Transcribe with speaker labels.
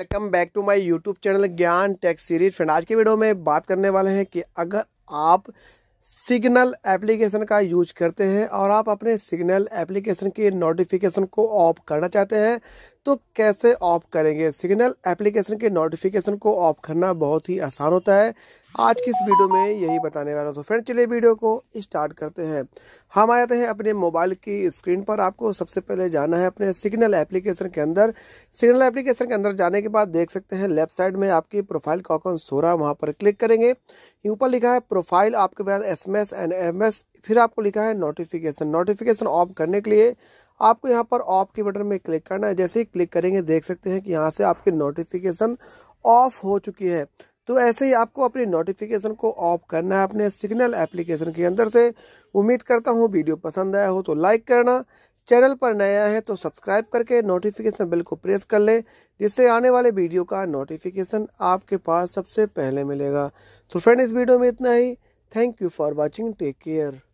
Speaker 1: welcome back to my YouTube channel Gyan tech series friend आज के video में बात करने वाले हैं कि अगर आप सिग्नल एप्लीकेशन का यूज करते हैं और आप अपने सिग्नल एप्लीकेशन के नोटिफिकेशन को ऑफ करना चाहते हैं तो कैसे ऑफ करेंगे सिग्नल एप्लीकेशन के नोटिफिकेशन को ऑफ करना बहुत ही आसान होता है आज की इस वीडियो में यही बताने वाला तो फ्रेंड चलिए वीडियो को स्टार्ट करते हैं हम आ जाते हैं अपने मोबाइल की स्क्रीन पर आपको सबसे पहले जाना है अपने सिग्नल एप्लीकेशन के अंदर सिग्नल एप्लीकेशन के अंदर जाने के बाद देख सकते हैं लेफ्ट साइड में आपकी प्रोफाइल का ऑकन सो रहा है वहाँ पर क्लिक करेंगे ऊपर लिखा है प्रोफाइल आपके पास S M S and M S फिर आपको लिखा है नोटिफिकेशन नोटिफिकेशन ऑफ करने के लिए आपको यहाँ पर ऑफ के बटन में क्लिक करना है जैसे ही क्लिक करेंगे देख सकते हैं कि यहाँ से आपकी नोटिफिकेशन ऑफ हो चुकी है तो ऐसे ही आपको अपनी नोटिफिकेशन को ऑफ करना है अपने सिग्नल एप्लीकेशन के अंदर से उम्मीद करता हूँ वीडियो पसंद आया हो तो लाइक करना चैनल पर नया है तो सब्सक्राइब करके नोटिफिकेशन बिल को प्रेस कर लें जिससे आने वाले वीडियो का नोटिफिकेशन आपके पास सबसे पहले मिलेगा तो फ्रेंड इस वीडियो में इतना ही thank you for watching take care